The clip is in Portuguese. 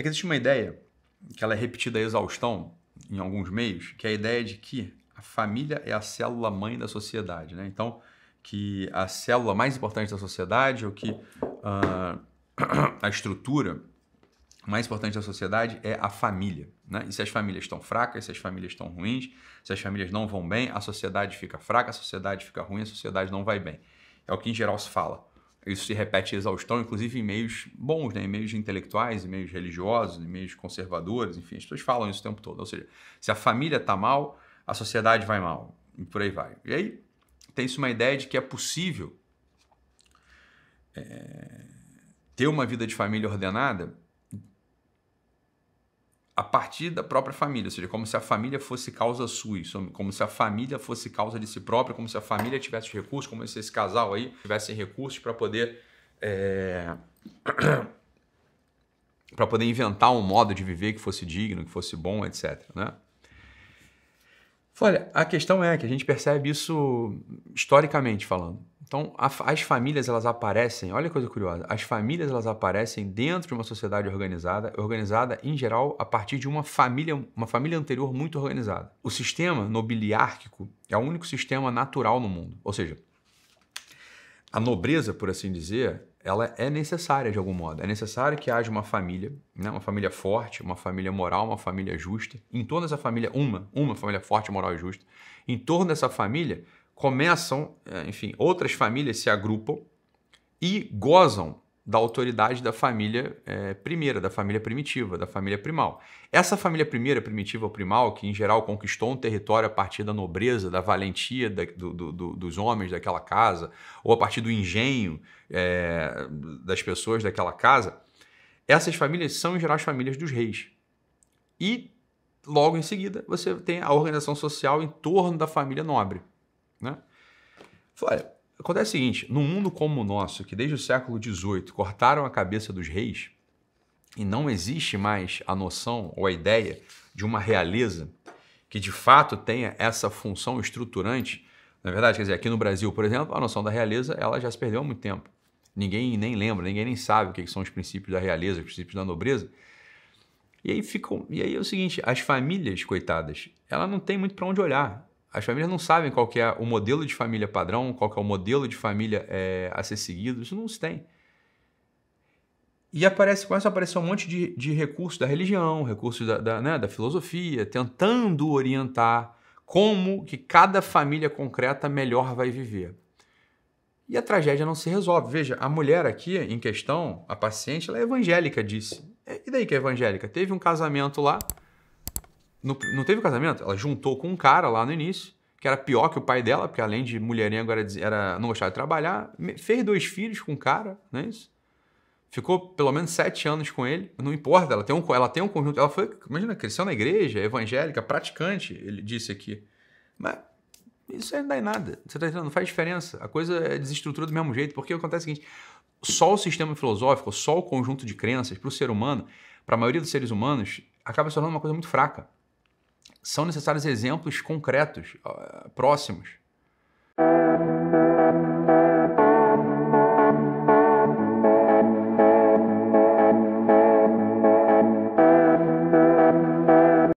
É que existe uma ideia, que ela é repetida a exaustão em alguns meios, que é a ideia de que a família é a célula mãe da sociedade, né? Então, que a célula mais importante da sociedade, ou que uh, a estrutura mais importante da sociedade é a família. Né? E se as famílias estão fracas, se as famílias estão ruins, se as famílias não vão bem, a sociedade fica fraca, a sociedade fica ruim, a sociedade não vai bem. É o que em geral se fala. Isso se repete exaustão, inclusive em meios bons, né? em meios intelectuais, em meios religiosos, em meios conservadores, enfim, as pessoas falam isso o tempo todo. Ou seja, se a família está mal, a sociedade vai mal, e por aí vai. E aí tem-se uma ideia de que é possível é, ter uma vida de família ordenada a partir da própria família, ou seja, como se a família fosse causa sua, como se a família fosse causa de si própria, como se a família tivesse recursos, como se esse casal aí tivesse recursos para poder é... Eh, para poder inventar um modo de viver que fosse digno, que fosse bom, etc. Né? Olha, a questão é que a gente percebe isso historicamente falando. Então, a, as famílias elas aparecem, olha que coisa curiosa, as famílias elas aparecem dentro de uma sociedade organizada, organizada em geral a partir de uma família, uma família anterior muito organizada. O sistema nobiliárquico é o único sistema natural no mundo, ou seja, a nobreza, por assim dizer, ela é necessária de algum modo. É necessário que haja uma família, né? uma família forte, uma família moral, uma família justa. Em torno dessa família, uma, uma família forte, moral e justa. Em torno dessa família, começam, é, enfim, outras famílias se agrupam e gozam da autoridade da família é, primeira, da família primitiva, da família primal. Essa família primeira, primitiva ou primal, que em geral conquistou um território a partir da nobreza, da valentia da, do, do, dos homens daquela casa, ou a partir do engenho é, das pessoas daquela casa, essas famílias são em geral as famílias dos reis. E logo em seguida você tem a organização social em torno da família nobre. Né? Olha, acontece o seguinte, num mundo como o nosso, que desde o século XVIII cortaram a cabeça dos reis, e não existe mais a noção ou a ideia de uma realeza que de fato tenha essa função estruturante, na verdade, quer dizer, aqui no Brasil, por exemplo, a noção da realeza ela já se perdeu há muito tempo. Ninguém nem lembra, ninguém nem sabe o que são os princípios da realeza, os princípios da nobreza. E aí ficam, e aí é o seguinte, as famílias coitadas, ela não tem muito para onde olhar. As famílias não sabem qual que é o modelo de família padrão, qual que é o modelo de família é, a ser seguido, isso não se tem. E aparece, começa a aparecer um monte de, de recursos da religião, recursos da, da, né, da filosofia, tentando orientar como que cada família concreta melhor vai viver. E a tragédia não se resolve. Veja, a mulher aqui em questão, a paciente, ela é evangélica, disse. É, e daí que é evangélica? Teve um casamento lá, no, não teve casamento? Ela juntou com um cara lá no início, que era pior que o pai dela, porque além de mulherinha agora era, não gostava de trabalhar. Fez dois filhos com um cara, não é isso? Ficou pelo menos sete anos com ele. Não importa, ela tem um, ela tem um conjunto. Ela foi, imagina, cresceu na igreja, evangélica, praticante, ele disse aqui. Mas isso aí não dá em nada. Você tá entendendo? Não faz diferença. A coisa é desestrutura do mesmo jeito, porque acontece o seguinte: só o sistema filosófico, só o conjunto de crenças para o ser humano, para a maioria dos seres humanos, acaba se tornando uma coisa muito fraca são necessários exemplos concretos, próximos.